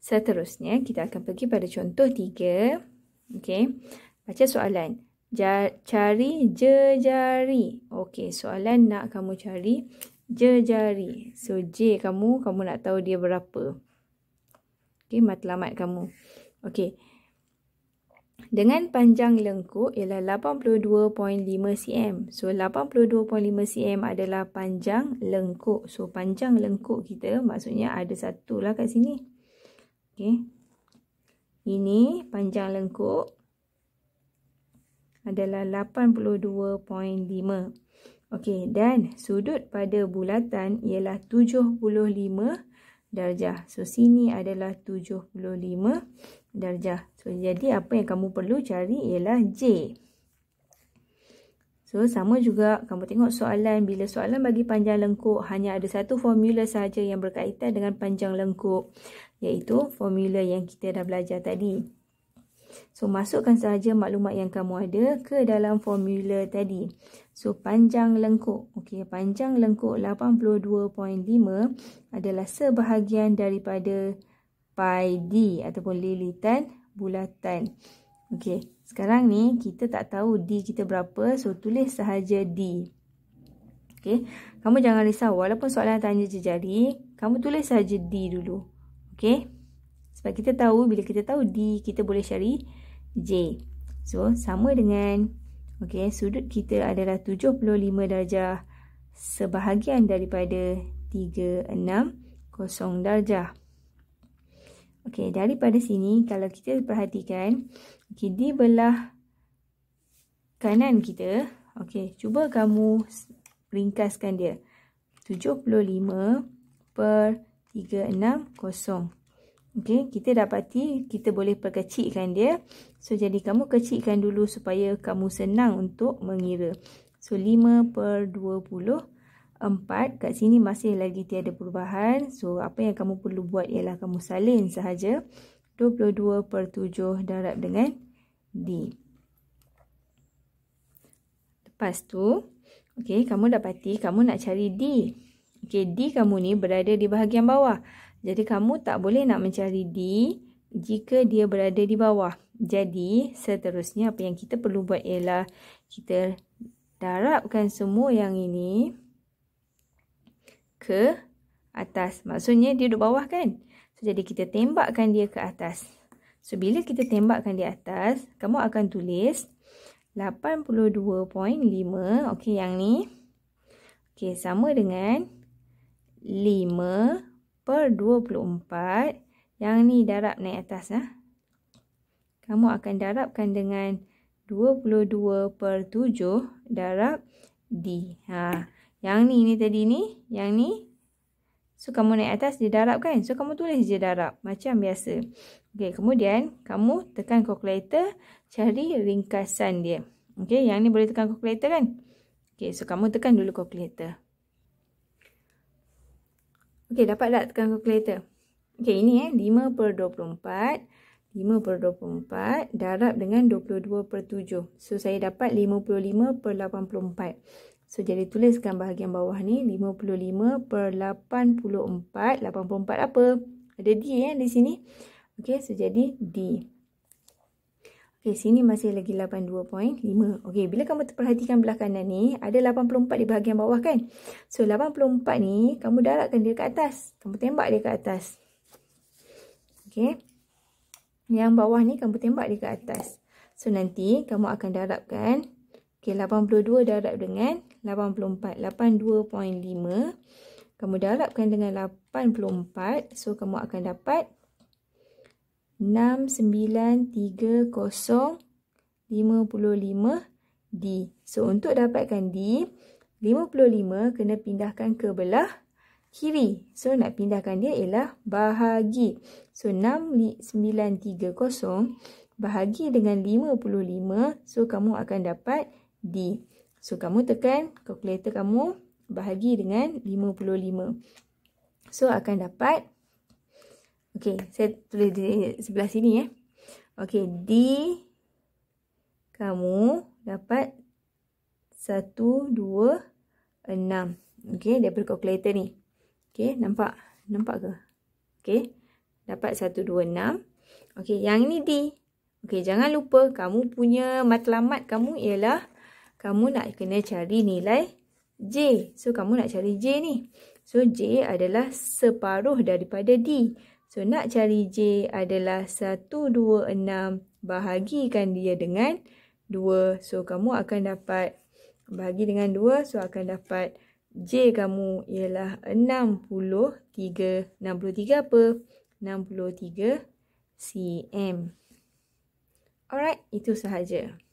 Seterusnya, kita akan pergi pada contoh tiga. Okey, baca soalan. Ja, cari jejari. Okey, soalan nak kamu cari jejari. So, J kamu, kamu nak tahu dia berapa. Okey, matlamat kamu. Okey. Dengan panjang lengkuk ialah 82.5 cm. So, 82.5 cm adalah panjang lengkuk. So, panjang lengkuk kita maksudnya ada satu lah kat sini. Okey. Ini panjang lengkuk adalah 82.5. Okey, dan sudut pada bulatan ialah 75 darjah. So sini adalah 75 darjah. So jadi apa yang kamu perlu cari ialah J. So sama juga kamu tengok soalan bila soalan bagi panjang lengkuk hanya ada satu formula saja yang berkaitan dengan panjang lengkuk iaitu formula yang kita dah belajar tadi. So, masukkan sahaja maklumat yang kamu ada ke dalam formula tadi. So, panjang lengkuk. Okey, panjang lengkuk 82.5 adalah sebahagian daripada pi D ataupun lilitan bulatan. Okey, sekarang ni kita tak tahu D kita berapa, so tulis sahaja D. Okey, kamu jangan risau walaupun soalan tanya jejari, kamu tulis sahaja D dulu. Okay. Sebab kita tahu, bila kita tahu D, kita boleh cari J. So, sama dengan, okay, sudut kita adalah 75 darjah sebahagian daripada 360 darjah. Okay, daripada sini, kalau kita perhatikan, okay, D belah kanan kita, okay, cuba kamu ringkaskan dia. 75 per 360 360. Okey, kita dapati kita boleh perkecilkan dia. So jadi kamu kecilkan dulu supaya kamu senang untuk mengira. So 5 empat kat sini masih lagi tiada perubahan. So apa yang kamu perlu buat ialah kamu salin sahaja 22/7 darab dengan D. Lepas tu, okay, kamu dapati kamu nak cari D. Okey, D kamu ni berada di bahagian bawah. Jadi kamu tak boleh nak mencari D jika dia berada di bawah. Jadi seterusnya apa yang kita perlu buat ialah kita darabkan semua yang ini ke atas. Maksudnya dia duduk bawah kan? So, jadi kita tembakkan dia ke atas. So bila kita tembakkan di atas, kamu akan tulis 82.5. Okey, yang ni. Okey, sama dengan 82.5. 5 per 24 yang ni darab naik atas lah. Kamu akan darabkan dengan 22 per 7 darab D. Ha. Yang ni ni tadi ni. Yang ni. So kamu naik atas dia darab kan. So kamu tulis je darab. Macam biasa. Okay kemudian kamu tekan kalkulator cari ringkasan dia. Okay yang ni boleh tekan kalkulator kan. Okay so kamu tekan dulu kalkulator. Okey, dapat tak tekan kalkulator? Okey, ini eh 5 per 24. 5 per 24 darab dengan 22 per 7. So, saya dapat 55 per 84. So, jadi tuliskan bahagian bawah ni 55 per 84. 84 apa? Ada D eh di sini. Okey, so jadi D. Okey, sini masih lagi 82.5. Okey, bila kamu perhatikan belah kanan ni, ada 84 di bahagian bawah kan? So, 84 ni, kamu daratkan dia ke atas. Kamu tembak dia ke atas. Okey. Yang bawah ni, kamu tembak dia ke atas. So, nanti kamu akan daratkan. Okey, 82 darab dengan 84. 82.5. Kamu darabkan dengan 84. So, kamu akan dapat 82.5. 69305055D. So untuk dapatkan D, 55 kena pindahkan ke belah kiri. So nak pindahkan dia ialah bahagi. So 6930 bahagi dengan 55, so kamu akan dapat D. So kamu tekan kalkulator kamu bahagi dengan 55. So akan dapat 0.5. Okey, saya tulis di sebelah sini eh. Okey, D kamu dapat 1 2 6. Okey, daripada kalkulator ni. Okey, nampak? Nampak ke? Okey. Dapat 1 2 6. Okey, yang ni D. Okey, jangan lupa kamu punya matlamat kamu ialah kamu nak kena cari nilai J. So, kamu nak cari J ni. So, J adalah separuh daripada D. So nak cari J adalah 126 bahagikan dia dengan 2. So kamu akan dapat bahagi dengan 2. So akan dapat J kamu ialah 63. 63 apa? 63 cm. Alright, itu sahaja.